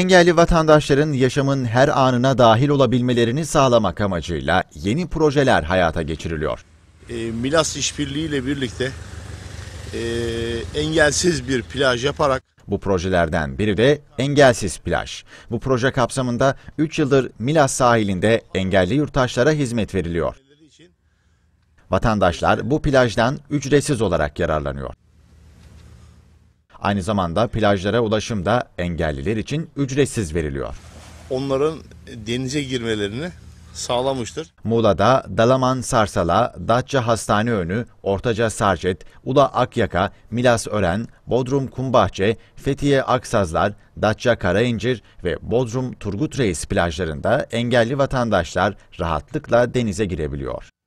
Engelli vatandaşların yaşamın her anına dahil olabilmelerini sağlamak amacıyla yeni projeler hayata geçiriliyor. E, Milas İşbirliği ile birlikte e, engelsiz bir plaj yaparak bu projelerden biri de Engelsiz Plaj. Bu proje kapsamında 3 yıldır Milas sahilinde engelli yurttaşlara hizmet veriliyor. Vatandaşlar bu plajdan ücretsiz olarak yararlanıyor. Aynı zamanda plajlara ulaşım da engelliler için ücretsiz veriliyor. Onların denize girmelerini sağlamıştır. Muğla'da Dalaman Sarsala, Datça Hastane Önü, Ortaca Sarcet, Ula Akyaka, Milas Ören, Bodrum Kumbahçe, Fethiye Aksazlar, Datça Karaincir ve Bodrum Turgut Reis plajlarında engelli vatandaşlar rahatlıkla denize girebiliyor.